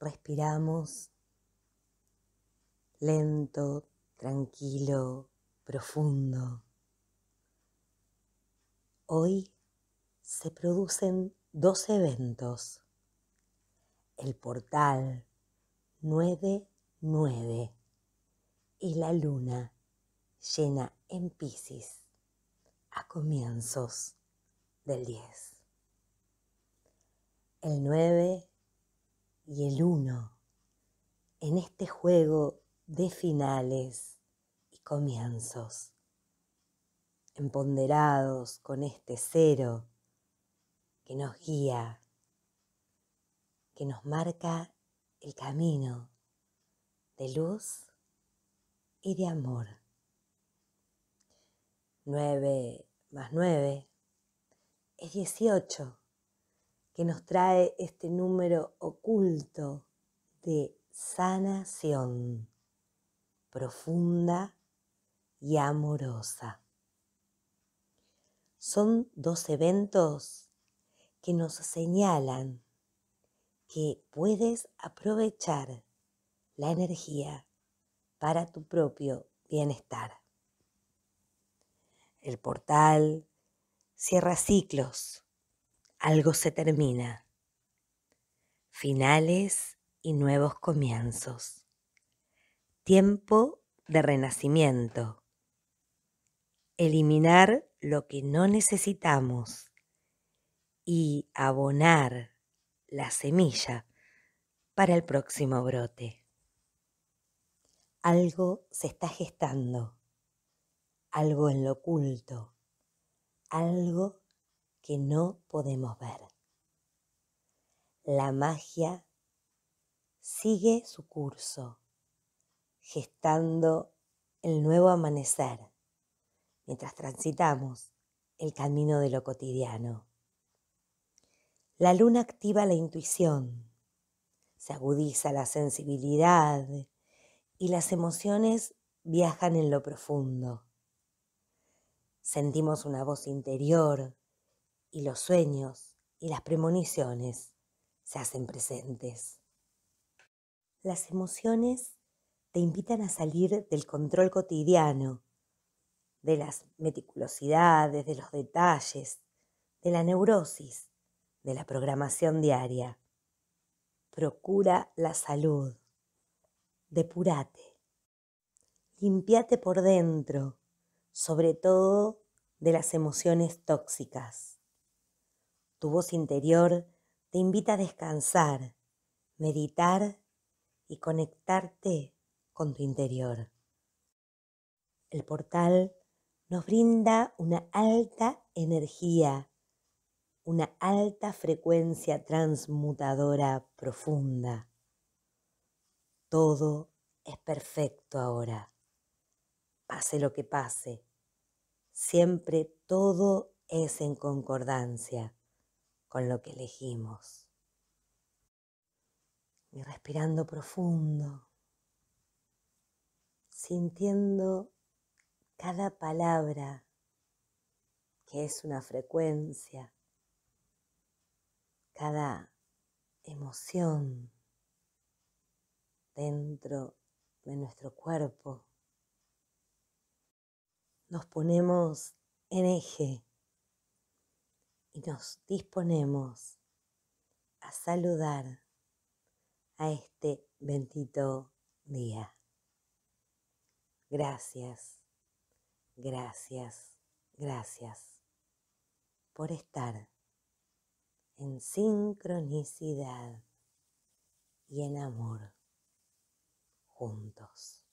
respiramos lento, tranquilo, profundo. Hoy se producen dos eventos. El portal 9-9 y la luna llena en Pisces a comienzos del 10. El 9 y el uno en este juego de finales y comienzos, emponderados con este cero que nos guía, que nos marca el camino de luz y de amor. 9 más 9 es 18 que nos trae este número oculto de sanación profunda y amorosa. Son dos eventos que nos señalan que puedes aprovechar la energía para tu propio bienestar. El portal cierra ciclos algo se termina. Finales y nuevos comienzos. Tiempo de renacimiento. Eliminar lo que no necesitamos y abonar la semilla para el próximo brote. Algo se está gestando, algo en lo oculto, algo que no podemos ver. La magia sigue su curso, gestando el nuevo amanecer, mientras transitamos el camino de lo cotidiano. La luna activa la intuición, se agudiza la sensibilidad y las emociones viajan en lo profundo. Sentimos una voz interior y los sueños y las premoniciones se hacen presentes. Las emociones te invitan a salir del control cotidiano, de las meticulosidades, de los detalles, de la neurosis, de la programación diaria. Procura la salud. depúrate, Limpiate por dentro, sobre todo de las emociones tóxicas. Tu voz interior te invita a descansar, meditar y conectarte con tu interior. El portal nos brinda una alta energía, una alta frecuencia transmutadora profunda. Todo es perfecto ahora. Pase lo que pase. Siempre todo es en concordancia con lo que elegimos. Y respirando profundo, sintiendo cada palabra que es una frecuencia, cada emoción dentro de nuestro cuerpo. Nos ponemos en eje nos disponemos a saludar a este bendito día. Gracias, gracias, gracias por estar en sincronicidad y en amor juntos.